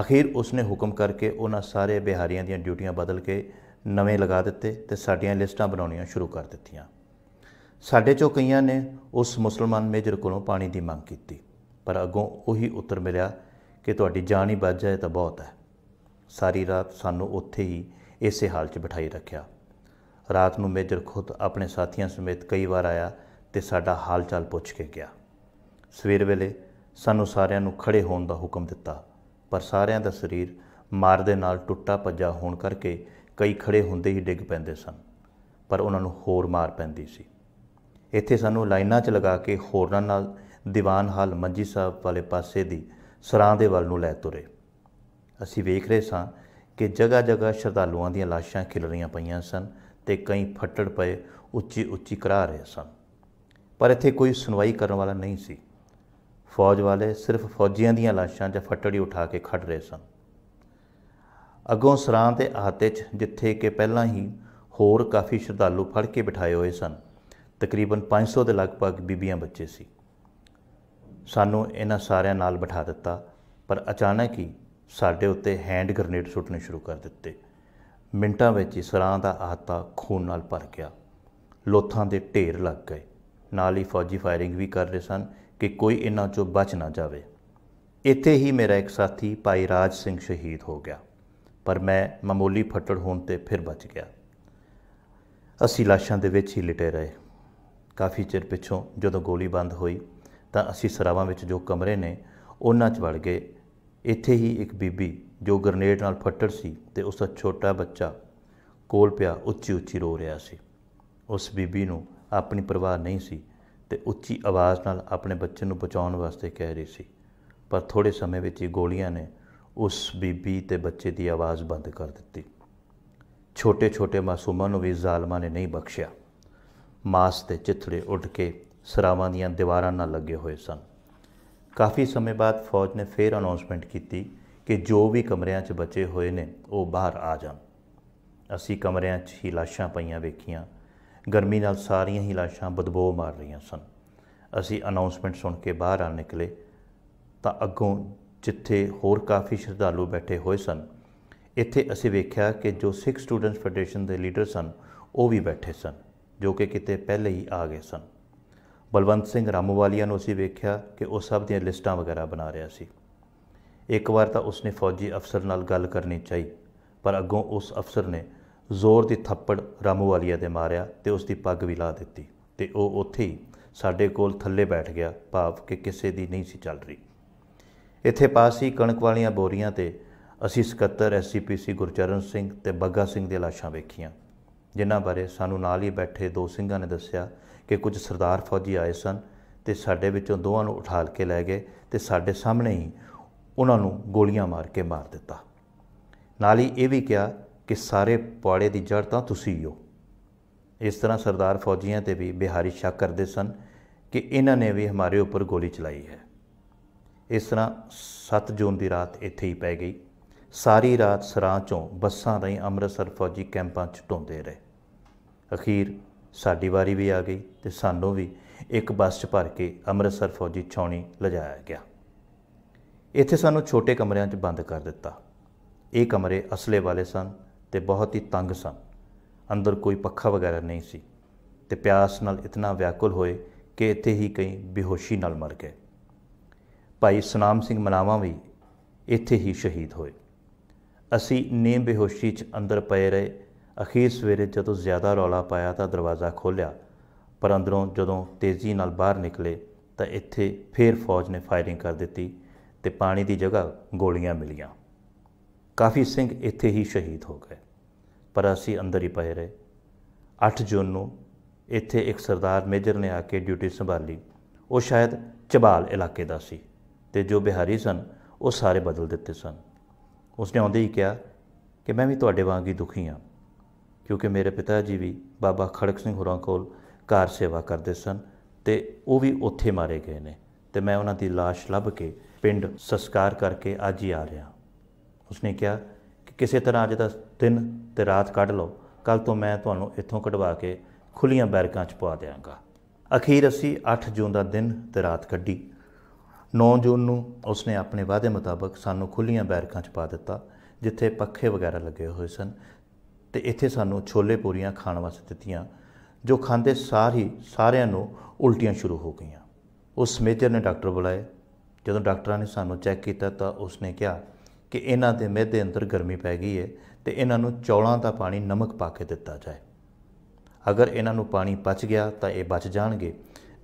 ਅਖੀਰ ਉਸਨੇ ਹੁਕਮ ਕਰਕੇ ਉਹਨਾਂ ਸਾਰੇ ਬਿਹਾਰੀਆਂ ਦੀਆਂ ਡਿਊਟੀਆਂ ਬਦਲ ਕੇ ਨਵੇਂ ਲਗਾ ਦਿੱਤੇ ਤੇ ਸਾਡੀਆਂ ਲਿਸਟਾਂ ਬਣਾਉਣੀਆਂ ਸ਼ੁਰੂ ਕਰ ਦਿੱਤੀਆਂ ਸਾਡੇ ਚੋਂ ਕਈਆਂ ਨੇ ਉਸ ਮੁਸਲਮਾਨ ਮੇਜਰ ਕੋਲੋਂ ਪਾਣੀ ਦੀ ਮੰਗ ਕੀਤੀ ਪਰ ਅਗੋਂ ਉਹੀ ਉੱਤਰ ਮਿਲਿਆ ਕਿ ਤੁਹਾਡੀ ਜਾਨ ਹੀ ਬਚ ਜਾਏ ਤਾਂ ਬਹੁਤ ਹੈ ਸਾਰੀ ਰਾਤ ਸਾਨੂੰ ਉੱਥੇ ਹੀ ਇਸੇ ਹਾਲ 'ਚ ਬਿਠਾਈ ਰੱਖਿਆ ਰਾਤ ਨੂੰ ਮੇਜਰ ਖੁਦ ਆਪਣੇ ਸਾਥੀਆਂ ਸਮੇਤ ਕਈ ਵਾਰ ਆਇਆ ਤੇ ਸਾਡਾ ਹਾਲ ਚਾਲ ਪੁੱਛ ਕੇ ਗਿਆ ਸਵੇਰ ਵੇਲੇ ਸਾਨੂੰ ਸਾਰਿਆਂ ਨੂੰ ਖੜੇ ਹੋਣ ਦਾ ਹੁਕਮ ਦਿੱਤਾ ਪਰ ਸਾਰਿਆਂ ਦਾ ਸਰੀਰ ਮਾਰ ਦੇ ਨਾਲ ਟੁੱਟਾ ਭੱਜਾ ਹੋਣ ਕਰਕੇ ਕਈ ਖੜੇ ਹੁੰਦੇ ਹੀ ਡਿੱਗ ਪੈਂਦੇ ਸਨ ਪਰ ਉਹਨਾਂ ਨੂੰ ਹੋਰ ਮਾਰ ਪੈਂਦੀ ਸੀ ਇੱਥੇ ਸਾਨੂੰ ਲਾਈਨਾਂ 'ਚ ਲਗਾ ਕੇ ਹੋਰਨਾਂ ਨਾਲ ਦੀਵਾਨ ਹਾਲ ਮੰਜੀ ਸਾਹਿਬ ਵਾਲੇ ਪਾਸੇ ਦੀ ਸਰਾਂ ਦੇ ਵੱਲ ਨੂੰ ਲੈ ਤੁਰੇ ਅਸੀਂ ਵੇਖ ਰਹੇ ਸਾਂ ਕਿ ਜਗ੍ਹਾ ਜਗ੍ਹਾ ਸ਼ਰਧਾਲੂਆਂ ਦੀਆਂ ਲਾਸ਼ਾਂ ਖਿਲ ਰਹੀਆਂ ਪਈਆਂ ਸਨ ਤੇ ਕਈ ਫੱਟੜ ਪਏ ਉੱਚੀ ਉੱਚੀ ਕਰਾ ਰਹੇ ਸਨ ਪਰ ਇੱਥੇ ਕੋਈ ਸੁਣਵਾਈ ਕਰਨ ਵਾਲਾ ਨਹੀਂ ਸੀ ਫੌਜ ਵਾਲੇ ਸਿਰਫ ਫੌਜੀਆਂ ਦੀਆਂ ਲਾਸ਼ਾਂ 'ਚ ਫਟੜੀ ਉਠਾ ਕੇ ਖੜ ਰਹੇ ਸਨ ਅੱਗੋਂ ਸਰਾਂ ਤੇ ਆਹਤੇ 'ਚ ਜਿੱਥੇ ਕਿ ਪਹਿਲਾਂ ਹੀ ਹੋਰ ਕਾਫੀ ਸ਼ਰਧਾਲੂ ਫੜ ਕੇ ਬਿਠਾਏ ਹੋਏ ਸਨ ਤਕਰੀਬਨ 500 ਦੇ ਲਗਭਗ ਬੀਬੀਆਂ ਬੱਚੇ ਸੀ ਸਾਨੂੰ ਇਹਨਾਂ ਸਾਰਿਆਂ ਨਾਲ ਬਿਠਾ ਦਿੱਤਾ ਪਰ ਅਚਾਨਕ ਹੀ ਸਾਡੇ ਉੱਤੇ ਹੈਂਡ ਗ੍ਰਨੇਡ ਸੁੱਟਣੇ ਸ਼ੁਰੂ ਕਰ ਦਿੱਤੇ ਮਿੰਟਾਂ ਵਿੱਚ ਹੀ ਸਰਾਂ ਦਾ ਆਹਤਾ ਖੂਨ ਨਾਲ ਭਰ ਗਿਆ ਲੋਥਾਂ ਦੇ ਢੇਰ ਲੱਗ ਗਏ ਨਾਲ ਹੀ ਫੌਜੀ ਫਾਇਰਿੰਗ ਵੀ ਕਰ ਰਹੇ ਸਨ ਕਿ ਕੋਈ ਇਹਨਾਂ ਚੋਂ ਬਚ ਨਾ ਜਾਵੇ ਇੱਥੇ ਹੀ ਮੇਰਾ ਇੱਕ ਸਾਥੀ ਭਾਈ ਰਾਜ ਸਿੰਘ ਸ਼ਹੀਦ ਹੋ ਗਿਆ ਪਰ ਮੈਂ ਮਾਮੂਲੀ ਫਟੜ ਹੋਣ ਤੇ ਫਿਰ ਬਚ ਗਿਆ ਅਸੀਂ ਲਾਸ਼ਾਂ ਦੇ ਵਿੱਚ ਹੀ ਲਿਟੇ ਰਹੇ ਕਾਫੀ ਚਿਰ ਪਿਛੋਂ ਜਦੋਂ ਗੋਲੀ ਬੰਦ ਹੋਈ ਤਾਂ ਅਸੀਂ ਸਰਾਵਾਂ ਵਿੱਚ ਜੋ ਕਮਰੇ ਨੇ ਉਹਨਾਂ 'ਚ ਵੜ ਗਏ ਇੱਥੇ ਹੀ ਇੱਕ ਬੀਬੀ ਜੋ ਗ੍ਰਨੇਡ ਨਾਲ ਫਟੜ ਸੀ ਤੇ ਉਸ ਦਾ ਛੋਟਾ ਬੱਚਾ ਕੋਲ ਪਿਆ ਉੱਚੀ ਉੱਚੀ ਰੋ ਰਿਹਾ ਸੀ ਉਸ ਬੀਬੀ ਨੂੰ ਆਪਣੀ ਪਰਵਾਹ ਨਹੀਂ ਸੀ ਤੇ ਉੱਚੀ ਆਵਾਜ਼ ਨਾਲ ਆਪਣੇ ਬੱਚੇ ਨੂੰ ਬਚਾਉਣ ਵਾਸਤੇ ਕਹਿ ਰਹੀ ਸੀ ਪਰ ਥੋੜੇ ਸਮੇਂ ਵਿੱਚ ਹੀ ਗੋਲੀਆਂ ਨੇ ਉਸ ਬੀਬੀ ਤੇ ਬੱਚੇ ਦੀ ਆਵਾਜ਼ ਬੰਦ ਕਰ ਦਿੱਤੀ ਛੋਟੇ-ਛੋਟੇ ਮਾਸੂਮਾਂ ਨੂੰ ਵੀ ਜ਼ਾਲਮਾਂ ਨੇ ਨਹੀਂ ਬਖਸ਼ਿਆ ਮਾਸ ਤੇ ਚਿੱਥੜੇ ਉੱਡ ਕੇ ਸਰਾਵਾਂ ਦੀਆਂ ਦੀਵਾਰਾਂ ਨਾਲ ਲੱਗੇ ਹੋਏ ਸਨ ਕਾਫੀ ਸਮੇਂ ਬਾਅਦ ਫੌਜ ਨੇ ਫੇਰ ਅਨਾਉਂਸਮੈਂਟ ਕੀਤੀ ਕਿ ਜੋ ਵੀ ਕਮਰਿਆਂ 'ਚ ਬਚੇ ਹੋਏ ਨੇ ਉਹ ਬਾਹਰ ਆ ਜਾਣ ਅਸੀਂ ਕਮਰਿਆਂ 'ਚ ਹੀ ਲਾਸ਼ਾਂ ਪਈਆਂ ਵੇਖੀਆਂ ਗਰਮੀ ਨਾਲ ਸਾਰੀਆਂ ਹੀ ਲਾਸ਼ਾਂ ਬਦਬੂ ਮਾਰ ਰਹੀਆਂ ਸਨ ਅਸੀਂ ਅਨਾਉਂਸਮੈਂਟ ਸੁਣ ਕੇ ਬਾਹਰ ਆ ਨਿਕਲੇ ਤਾਂ ਅੱਗੋਂ ਜਿੱਥੇ ਹੋਰ ਕਾਫੀ ਸ਼ਰਧਾਲੂ ਬੈਠੇ ਹੋਏ ਸਨ ਇੱਥੇ ਅਸੀਂ ਵੇਖਿਆ ਕਿ ਜੋ ਸਿੱਖ ਸਟੂਡੈਂਟਸ ਫੈਡਰੇਸ਼ਨ ਦੇ ਲੀਡਰ ਸਨ ਉਹ ਵੀ ਬੈਠੇ ਸਨ ਜੋ ਕਿ ਕਿਤੇ ਪਹਿਲੇ ਹੀ ਆ ਗਏ ਸਨ ਬਲਵੰਤ ਸਿੰਘ ਰਾਮੋਵਾਲੀਆ ਨੂੰ ਅਸੀਂ ਵੇਖਿਆ ਕਿ ਉਹ ਸਭ ਦੀਆਂ ਲਿਸਟਾਂ ਵਗੈਰਾ ਬਣਾ ਰਿਹਾ ਸੀ ਇੱਕ ਵਾਰ ਤਾਂ ਉਸਨੇ ਫੌਜੀ ਅਫਸਰ ਨਾਲ ਗੱਲ ਕਰਨੀ ਚਾਹੀ ਪਰ ਅੱਗੋਂ ਉਸ ਅਫਸਰ ਨੇ ਜ਼ੋਰ ਦੀ ਥੱਪੜ ਰਾਮੂਵਾਲੀਆ ਦੇ ਮਾਰਿਆ ਤੇ ਉਸ ਦੀ ਪੱਗ ਵੀ ਲਾ ਦਿੱਤੀ ਤੇ ਉਹ ਉੱਥੇ ਹੀ ਸਾਡੇ ਕੋਲ ਥੱਲੇ ਬੈਠ ਗਿਆ ਭਾਵ ਕਿ ਕਿਸੇ ਦੀ ਨਹੀਂ ਸੀ ਚੱਲ ਰਹੀ ਇੱਥੇ ਪਾਸ ਹੀ ਕਣਕ ਵਾਲੀਆਂ ਬੋਰੀਆਂ ਤੇ ਅਸੀਂ ਸਕੱਤਰ ਐਸਸੀਪੀਸੀ ਗੁਰਚਰਨ ਸਿੰਘ ਤੇ ਬੱਗਾ ਸਿੰਘ ਦੀਆਂ ਲਾਸ਼ਾਂ ਵੇਖੀਆਂ ਜਿਨ੍ਹਾਂ ਬਾਰੇ ਸਾਨੂੰ ਨਾਲ ਹੀ ਬੈਠੇ ਦੋ ਸਿੰਘਾਂ ਨੇ ਦੱਸਿਆ ਕਿ ਕੁਝ ਸਰਦਾਰ ਫੌਜੀ ਆਏ ਸਨ ਤੇ ਸਾਡੇ ਵਿੱਚੋਂ ਦੋਵਾਂ ਨੂੰ ਉਠਾਲ ਕੇ ਲੈ ਗਏ ਤੇ ਸਾਡੇ ਸਾਹਮਣੇ ਹੀ ਉਹਨਾਂ ਨੂੰ ਗੋਲੀਆਂ ਮਾਰ ਕੇ ਮਾਰ ਦਿੱਤਾ ਨਾਲ ਹੀ ਇਹ ਵੀ ਕਿਹਾ ਕਿ ਸਾਰੇ ਪੁਆੜੇ ਦੀ ਜੜ ਤਾਂ ਤੁਸੀਂ ਹੋ ਇਸ ਤਰ੍ਹਾਂ ਸਰਦਾਰ ਫੌਜੀਆਂ ਤੇ ਵੀ ਬਿਹਾਰੀ ਸ਼ੱਕ ਕਰਦੇ ਸਨ ਕਿ ਇਹਨਾਂ ਨੇ ਵੀ ਹਮਾਰੇ ਉੱਪਰ ਗੋਲੀ ਚਲਾਈ ਹੈ ਇਸ ਤਰ੍ਹਾਂ 7 ਜੂਨ ਦੀ ਰਾਤ ਇੱਥੇ ਹੀ ਪੈ ਗਈ ਸਾਰੀ ਰਾਤ ਸਰਾਂ ਚੋਂ ਬੱਸਾਂ ਰਾਹੀਂ ਅੰਮ੍ਰਿਤਸਰ ਫੌਜੀ ਕੈਂਪਾਂ 'ਚ ਢੋਂਦੇ ਰਹੇ ਅਖੀਰ ਸਾਡੀ ਵਾਰੀ ਵੀ ਆ ਗਈ ਤੇ ਸਾਨੂੰ ਵੀ ਇੱਕ ਬੱਸ 'ਚ ਭਰ ਕੇ ਅੰਮ੍ਰਿਤਸਰ ਫੌਜੀ ਛਾਉਣੀ ਲਜਾਇਆ ਗਿਆ ਇੱਥੇ ਸਾਨੂੰ ਛੋਟੇ ਕਮਰਿਆਂ 'ਚ ਬੰਦ ਕਰ ਦਿੱਤਾ ਇਹ ਕਮਰੇ ਅਸਲੇ ਵਾਲੇ ਸਨ ਤੇ ਬਹੁਤ ਹੀ ਤੰਗ ਸਨ ਅੰਦਰ ਕੋਈ ਪੱਖਾ ਵਗੈਰਾ ਨਹੀਂ ਸੀ ਤੇ ਪਿਆਸ ਨਾਲ ਇਤਨਾ ਵਿਆਕੁਲ ਹੋਏ ਕਿ ਇੱਥੇ ਹੀ ਕਈ ਬੇਹੋਸ਼ੀ ਨਾਲ ਮਰ ਗਏ ਭਾਈ ਸੁਨਾਮ ਸਿੰਘ ਮਨਾਵਾ ਵੀ ਇੱਥੇ ਹੀ ਸ਼ਹੀਦ ਹੋਏ ਅਸੀਂ ਨੇ ਬੇਹੋਸ਼ੀ 'ਚ ਅੰਦਰ ਪਏ ਰਹੇ ਅਖੀਰ ਸਵੇਰੇ ਜਦੋਂ ਜ਼ਿਆਦਾ ਰੌਲਾ ਪਾਇਆ ਤਾਂ ਦਰਵਾਜ਼ਾ ਖੋਲ੍ਹਿਆ ਪਰ ਅੰਦਰੋਂ ਜਦੋਂ ਤੇਜ਼ੀ ਨਾਲ ਬਾਹਰ ਨਿਕਲੇ ਤਾਂ ਇੱਥੇ ਫੇਰ ਫੌਜ ਨੇ ਫਾਇਰਿੰਗ ਕਰ ਦਿੱਤੀ ਤੇ ਪਾਣੀ ਦੀ ਜਗ੍ਹਾ ਗੋਲੀਆਂ ਮਿਲੀਆਂ ਕਾਫੀ ਸਿੰਘ ਇੱਥੇ ਹੀ ਸ਼ਹੀਦ ਹੋ ਗਏ ਪਰ ਅਸੀਂ ਅੰਦਰ ਹੀ ਪਏ ਰਹੇ 8 ਜੂਨ ਨੂੰ ਇੱਥੇ ਇੱਕ ਸਰਦਾਰ ਮੇਜਰ ਨੇ ਆ ਕੇ ਡਿਊਟੀ ਸੰਭਾਲੀ ਉਹ ਸ਼ਾਇਦ ਚਬਾਲ ਇਲਾਕੇ ਦਾ ਸੀ ਤੇ ਜੋ ਬਿਹਾਰੀ ਸਨ ਉਹ ਸਾਰੇ ਬਦਲ ਦਿੱਤੇ ਸਨ ਉਸਨੇ ਆਉਂਦੇ ਹੀ ਕਿਹਾ ਕਿ ਮੈਂ ਵੀ ਤੁਹਾਡੇ ਵਾਂਗ ਹੀ ਦੁਖੀ ਹਾਂ ਕਿਉਂਕਿ ਮੇਰੇ ਪਿਤਾ ਜੀ ਵੀ ਬਾਬਾ ਖੜਕ ਸਿੰਘ ਹੋਰਾਂ ਕੋਲ ਕਾਰ ਸੇਵਾ ਕਰਦੇ ਸਨ ਤੇ ਉਹ ਵੀ ਉੱਥੇ ਮਾਰੇ ਗਏ ਨੇ ਤੇ ਮੈਂ ਉਹਨਾਂ ਦੀ লাশ ਲੱਭ ਕੇ ਪਿੰਡ ਸੰਸਕਾਰ ਕਰਕੇ ਅੱਜ ਹੀ ਆ ਰਿਹਾ ਉਸਨੇ ਕਿਹਾ ਕਿਸੇ ਤਰ੍ਹਾਂ ਅੱਜ ਦਾ ਦਿਨ ਤੇ ਰਾਤ ਕੱਢ ਲਓ ਕੱਲ ਤੋਂ ਮੈਂ ਤੁਹਾਨੂੰ ਇੱਥੋਂ ਕਢਵਾ ਕੇ ਖੁੱਲੀਆਂ ਬੈਰਕਾਂ 'ਚ ਪਵਾ ਦਿਆਂਗਾ ਅਖੀਰ ਅਸੀਂ 8 ਜੂਨ ਦਾ ਦਿਨ ਤੇ ਰਾਤ ਕੱਢੀ 9 ਜੂਨ ਨੂੰ ਉਸਨੇ ਆਪਣੇ ਵਾਅਦੇ ਮੁਤਾਬਕ ਸਾਨੂੰ ਖੁੱਲੀਆਂ ਬੈਰਕਾਂ 'ਚ ਪਾ ਦਿੱਤਾ ਜਿੱਥੇ ਪੱਖੇ ਵਗੈਰਾ ਲੱਗੇ ਹੋਏ ਸਨ ਤੇ ਇੱਥੇ ਸਾਨੂੰ ਛੋਲੇ ਪੂਰੀਆਂ ਖਾਣ ਵਾਸਤੇ ਦਿੱਤੀਆਂ ਜੋ ਖਾਂਦੇ ਸਾਰ ਹੀ ਸਾਰਿਆਂ ਨੂੰ ਉਲਟੀਆਂ ਸ਼ੁਰੂ ਹੋ ਗਈਆਂ ਉਸ ਮੇਜਰ ਨੇ ਡਾਕਟਰ ਬੁਲਾਏ ਜਦੋਂ ਡਾਕਟਰਾਂ ਨੇ ਸਾਨੂੰ ਚੈੱਕ ਕੀਤਾ ਤਾਂ ਉਸਨੇ ਕਿਹਾ ਕਿ ਇਹਨਾਂ ਦੇ ਮਿਹਦੇ ਅੰਦਰ ਗਰਮੀ ਪੈ ਗਈ ਹੈ ਤੇ ਇਹਨਾਂ ਨੂੰ ਚੌਲਾਂ ਦਾ ਪਾਣੀ ਨਮਕ ਪਾ ਕੇ ਦਿੱਤਾ ਜਾਏ ਅਗਰ ਇਹਨਾਂ ਨੂੰ ਪਾਣੀ ਪਚ ਗਿਆ ਤਾਂ ਇਹ ਬਚ ਜਾਣਗੇ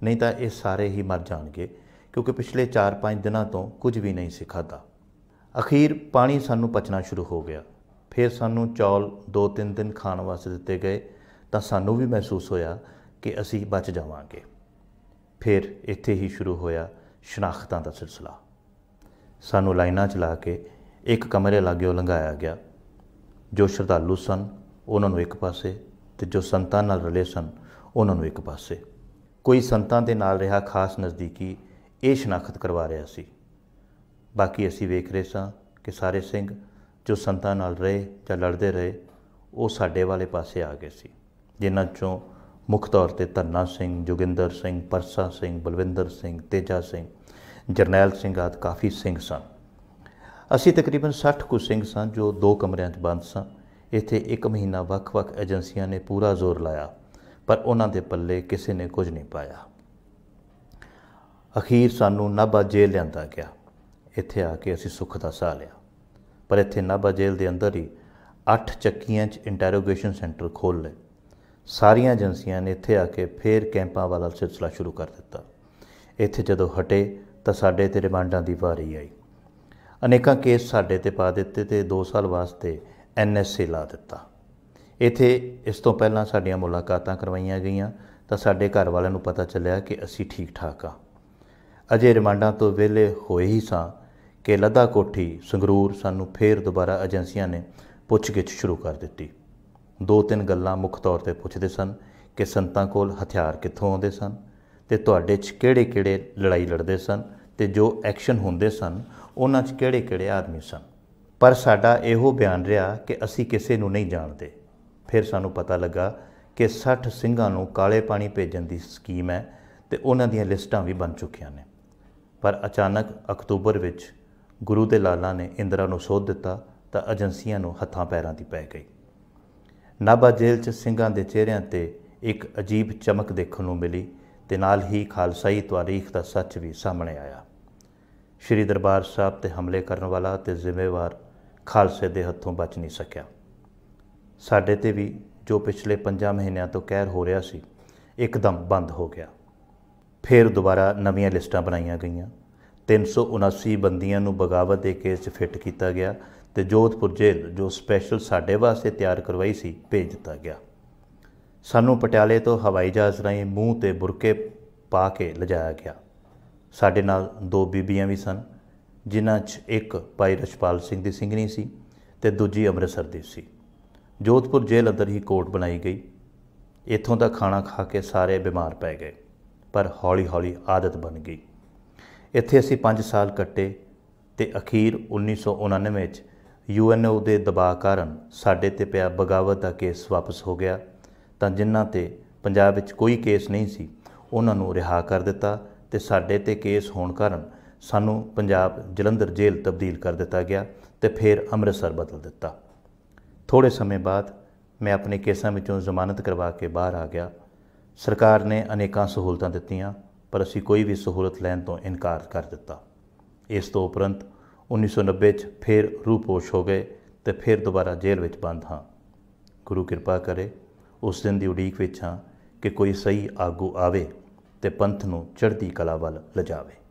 ਨਹੀਂ ਤਾਂ ਇਹ ਸਾਰੇ ਹੀ ਮਰ ਜਾਣਗੇ ਕਿਉਂਕਿ ਪਿਛਲੇ 4-5 ਦਿਨਾਂ ਤੋਂ ਕੁਝ ਵੀ ਨਹੀਂ ਸਿਖਾਤਾ ਅਖੀਰ ਪਾਣੀ ਸਾਨੂੰ ਪਚਣਾ ਸ਼ੁਰੂ ਹੋ ਗਿਆ ਫਿਰ ਸਾਨੂੰ ਚੌਲ 2-3 ਦਿਨ ਖਾਣ ਵਾਸਤੇ ਦਿੱਤੇ ਗਏ ਤਾਂ ਸਾਨੂੰ ਵੀ ਮਹਿਸੂਸ ਹੋਇਆ ਕਿ ਅਸੀਂ ਬਚ ਜਾਵਾਂਗੇ ਫਿਰ ਇੱਥੇ ਹੀ ਸ਼ੁਰੂ ਹੋਇਆ ਸ਼ਨਾਖਤਾਂ ਦਾ ਸਿਲਸਿਲਾ ਸਾਨੂੰ ਲਾਈਨਾਂ ਚਲਾ ਕੇ ਇੱਕ ਕਮਰੇ ਲਾਗਿਓ ਲੰਘਾਇਆ ਗਿਆ ਜੋ ਸ਼ਰਧਾਲੂ ਸਨ ਉਹਨਾਂ ਨੂੰ ਇੱਕ ਪਾਸੇ ਤੇ ਜੋ ਸੰਤਾਂ ਨਾਲ ਰਲੇ ਸਨ ਉਹਨਾਂ ਨੂੰ ਇੱਕ ਪਾਸੇ ਕੋਈ ਸੰਤਾਂ ਦੇ ਨਾਲ ਰਿਹਾ ਖਾਸ ਨਜ਼ਦੀਕੀ ਇਹ ਸ਼ਨਾਖਤ ਕਰਵਾ ਰਿਹਾ ਸੀ ਬਾਕੀ ਅਸੀਂ ਵੇਖ ਰਹੇ ਸਾਂ ਕਿ ਸਾਰੇ ਸਿੰਘ ਜੋ ਸੰਤਾਂ ਨਾਲ ਰਹੇ ਜਾਂ ਲੜਦੇ ਰਹੇ ਉਹ ਸਾਡੇ ਵਾਲੇ ਪਾਸੇ ਆ ਗਏ ਸੀ ਜਿਨ੍ਹਾਂ ਚੋਂ ਮੁੱਖ ਤੌਰ ਤੇ ਧੰਨਾ ਸਿੰਘ, ਜੋਗਿੰਦਰ ਸਿੰਘ, ਪਰਸਾ ਸਿੰਘ, ਬਲਵਿੰਦਰ ਸਿੰਘ, ਤੇਜਾ ਸਿੰਘ, ਜਰਨੈਲ ਸਿੰਘ ਆਦ ਕਾਫੀ ਸਿੰਘ ਸਨ ਅਸੀਂ ਤਕਰੀਬਨ 60 ਕੁ ਸਿੰਘ ਸਾਂ ਜੋ ਦੋ ਕਮਰਿਆਂ 'ਚ ਬੰਦ ਸਾਂ ਇੱਥੇ ਇੱਕ ਮਹੀਨਾ ਵੱਖ-ਵੱਖ ਏਜੰਸੀਆਂ ਨੇ ਪੂਰਾ ਜ਼ੋਰ ਲਾਇਆ ਪਰ ਉਹਨਾਂ ਦੇ ਪੱਲੇ ਕਿਸੇ ਨੇ ਕੁਝ ਨਹੀਂ ਪਾਇਆ ਅਖੀਰ ਸਾਨੂੰ ਨਾਬਾ ਜੇਲ੍ਹ ਲਿਆਂਦਾ ਗਿਆ ਇੱਥੇ ਆ ਕੇ ਅਸੀਂ ਸੁੱਖ ਦਾ ਸਾਹ ਲਿਆ ਪਰ ਇੱਥੇ ਨਾਬਾ ਜੇਲ੍ਹ ਦੇ ਅੰਦਰ ਹੀ 8 ਚੱਕੀਆਂ 'ਚ ਇੰਟਰੋਗੇਸ਼ਨ ਸੈਂਟਰ ਖੋਲ ਲਏ ਸਾਰੀਆਂ ਏਜੰਸੀਆਂ ਨੇ ਇੱਥੇ ਆ ਕੇ ਫੇਰ ਕੈਂਪਾਂ ਵਾਲਾ ਸਿਲਸਿਲਾ ਸ਼ੁਰੂ ਕਰ ਦਿੱਤਾ ਇੱਥੇ ਜਦੋਂ ਹਟੇ ਤਾਂ ਸਾਡੇ ਤੇ ਰਿਮਾਂਡਾਂ ਦੀ ਵਾਰੀ ਆਈ ਅਨੇਕਾਂ ਕੇਸ ਸਾਡੇ ਤੇ ਪਾ ਦਿੱਤੇ ਤੇ 2 ਸਾਲ ਵਾਸਤੇ ਐਨਐਸਏ ਲਾ ਦਿੱਤਾ ਇਥੇ ਇਸ ਤੋਂ ਪਹਿਲਾਂ ਸਾਡੀਆਂ ਮੁਲਾਕਾਤਾਂ ਕਰਵਾਈਆਂ ਗਈਆਂ ਤਾਂ ਸਾਡੇ ਘਰ ਵਾਲਿਆਂ ਨੂੰ ਪਤਾ ਚੱਲਿਆ ਕਿ ਅਸੀਂ ਠੀਕ ਠਾਕ ਆ ਅਜੇ ਰਿਮਾਂਡਾਂ ਤੋਂ ਵਿਹਲੇ ਹੋਏ ਹੀ ਸਾਂ ਕਿ ਲੱਦਾ ਕੋਠੀ ਸੰਗਰੂਰ ਸਾਨੂੰ ਫੇਰ ਦੁਬਾਰਾ ਏਜੰਸੀਆਂ ਨੇ ਪੁੱਛਗਿੱਛ ਸ਼ੁਰੂ ਕਰ ਦਿੱਤੀ ਦੋ ਤਿੰਨ ਗੱਲਾਂ ਮੁੱਖ ਤੌਰ ਤੇ ਪੁੱਛਦੇ ਸਨ ਕਿ ਸੰਤਾਂ ਕੋਲ ਹਥਿਆਰ ਕਿੱਥੋਂ ਆਉਂਦੇ ਸਨ ਤੇ ਤੁਹਾਡੇ 'ਚ ਕਿਹੜੇ-ਕਿਹੜੇ ਲੜਾਈ ਲੜਦੇ ਸਨ ਤੇ ਜੋ ਐਕਸ਼ਨ ਹੁੰਦੇ ਸਨ ਉਹਨਾਂ 'ਚ ਕਿਹੜੇ-ਕਿਹੜੇ ਆਦਮੀ ਸਨ ਪਰ ਸਾਡਾ ਇਹੋ ਬਿਆਨ ਰਿਹਾ ਕਿ ਅਸੀਂ ਕਿਸੇ ਨੂੰ ਨਹੀਂ ਜਾਣਦੇ ਫਿਰ ਸਾਨੂੰ ਪਤਾ ਲੱਗਾ ਕਿ 60 ਸਿੰਘਾਂ ਨੂੰ ਕਾਲੇ ਪਾਣੀ ਭੇਜਣ ਦੀ ਸਕੀਮ ਹੈ ਤੇ ਉਹਨਾਂ ਦੀਆਂ ਲਿਸਟਾਂ ਵੀ ਬਣ ਚੁੱਕੀਆਂ ਨੇ ਪਰ ਅਚਾਨਕ ਅਕਤੂਬਰ ਵਿੱਚ ਗੁਰੂ ਦੇ ਲਾਲਾ ਨੇ ਇੰਦਰਾ ਨੂੰ ਸੋਧ ਦਿੱਤਾ ਤਾਂ ਏਜੰਸੀਆਂ ਨੂੰ ਹੱਥਾਂ ਪੈਰਾਂ ਦੀ ਪੈ ਗਈ ਨਾਬਾ ਜੇਲ੍ਹ 'ਚ ਸਿੰਘਾਂ ਦੇ ਚਿਹਰਿਆਂ ਤੇ ਇੱਕ ਅਜੀਬ ਚਮਕ ਦੇਖਣ ਨੂੰ ਮਿਲੀ ਤੇ ਨਾਲ ਹੀ ਖਾਲਸਾਈ ਤਾਰੀਖ ਦਾ ਸੱਚ ਵੀ ਸਾਹਮਣੇ ਆਇਆ ਸ਼੍ਰੀ ਦਰਬਾਰ ਸਾਹਿਬ ਤੇ ਹਮਲੇ ਕਰਨ ਵਾਲਾ ਤੇ ਜ਼ਿੰਮੇਵਾਰ ਖਾਲਸੇ ਦੇ ਹੱਥੋਂ ਬਚ ਨਹੀਂ ਸਕਿਆ ਸਾਡੇ ਤੇ ਵੀ ਜੋ ਪਿਛਲੇ 5 ਮਹੀਨਿਆਂ ਤੋਂ ਕਹਿਰ ਹੋ ਰਿਹਾ ਸੀ ਇੱਕਦਮ ਬੰਦ ਹੋ ਗਿਆ ਫਿਰ ਦੁਬਾਰਾ ਨਵੀਆਂ ਲਿਸਟਾਂ ਬਣਾਈਆਂ ਗਈਆਂ 379 ਬੰਦੀਆਂ ਨੂੰ ਬਗਾਵਤ ਦੇ ਕੇਸ 'ਚ ਫਿੱਟ ਕੀਤਾ ਗਿਆ ਤੇ ਜੋਧਪੁਰ ਜੇਲ੍ਹ ਜੋ ਸਪੈਸ਼ਲ ਸਾਡੇ ਵਾਸਤੇ ਤਿਆਰ ਕਰਵਾਈ ਸੀ ਭੇਜ ਦਿੱਤਾ ਗਿਆ ਸਾਨੂੰ ਪਟਿਆਲੇ ਤੋਂ ਹਵਾਈ ਜਹਾਜ਼ ਰਾਹੀਂ ਮੂੰਹ ਤੇ ਬੁਰਕੇ ਪਾ ਕੇ ਲਿਜਾਇਆ ਗਿਆ ਸਾਡੇ ਨਾਲ ਦੋ ਬੀਬੀਆਂ ਵੀ ਸਨ ਜਿਨ੍ਹਾਂ 'ਚ ਇੱਕ ਭਾਈ ਰਛਪਾਲ ਸਿੰਘ ਦੀ ਸਿੰਘਣੀ ਸੀ ਤੇ ਦੂਜੀ ਅੰਮ੍ਰਿਤਸਰ ਦੀ ਸੀ ਜੋਧਪੁਰ ਜੇਲ੍ਹ ਅੰਦਰ ਹੀ ਕੋਰਟ ਬਣਾਈ ਗਈ ਇੱਥੋਂ ਦਾ ਖਾਣਾ ਖਾ ਕੇ ਸਾਰੇ ਬਿਮਾਰ ਪੈ ਗਏ ਪਰ ਹੌਲੀ-ਹੌਲੀ ਆਦਤ ਬਣ ਗਈ ਇੱਥੇ ਅਸੀਂ 5 ਸਾਲ ਕੱਟੇ ਤੇ ਅਖੀਰ 1999 ਵਿੱਚ ਯੂਐਨਓ ਦੇ ਦਬਾਅ ਕਾਰਨ ਸਾਡੇ ਤੇ ਪਿਆ ਬਗਾਵਤ ਦਾ ਕੇਸ ਵਾਪਸ ਹੋ ਗਿਆ ਤਾਂ ਜਿਨ੍ਹਾਂ ਤੇ ਪੰਜਾਬ ਵਿੱਚ ਕੋਈ ਕੇਸ ਨਹੀਂ ਸੀ ਉਹਨਾਂ ਨੂੰ ਰਿਹਾ ਕਰ ਦਿੱਤਾ ਤੇ ਸਾਡੇ ਤੇ ਕੇਸ ਹੋਣ ਕਾਰਨ ਸਾਨੂੰ ਪੰਜਾਬ ਜਲੰਧਰ ਜੇਲ੍ਹ ਤਬਦੀਲ ਕਰ ਦਿੱਤਾ ਗਿਆ ਤੇ ਫਿਰ ਅੰਮ੍ਰਿਤਸਰ ਬਦਲ ਦਿੱਤਾ ਥੋੜੇ ਸਮੇਂ ਬਾਅਦ ਮੈਂ ਆਪਣੇ ਕੇਸਾਂ ਵਿੱਚੋਂ ਜ਼ਮਾਨਤ ਕਰਵਾ ਕੇ ਬਾਹਰ ਆ ਗਿਆ ਸਰਕਾਰ ਨੇ ਅਨੇਕਾਂ ਸਹੂਲਤਾਂ ਦਿੱਤੀਆਂ ਪਰ ਅਸੀਂ ਕੋਈ ਵੀ ਸਹੂਲਤ ਲੈਣ ਤੋਂ ਇਨਕਾਰ ਕਰ ਦਿੱਤਾ ਇਸ ਤੋਂ ਉਪਰੰਤ 1990 ਚ ਫਿਰ ਰੂਪੋਸ਼ ਹੋ ਗਏ ਤੇ ਫਿਰ ਦੁਬਾਰਾ ਜੇਲ੍ਹ ਵਿੱਚ ਬੰਦ ਹਾਂ ਗੁਰੂ ਕਿਰਪਾ ਕਰੇ ਉਸ ਦਿਨ ਦੀ ਉਡੀਕ ਵਿੱਚ ਹਾਂ ਕਿ ਕੋਈ ਸਹੀ ਆਗੂ ਆਵੇ ਤੇ ਪੰਥ ਨੂੰ ਚੜ੍ਹਦੀ ਕਲਾ ਵੱਲ ਲਿਜਾਵੇ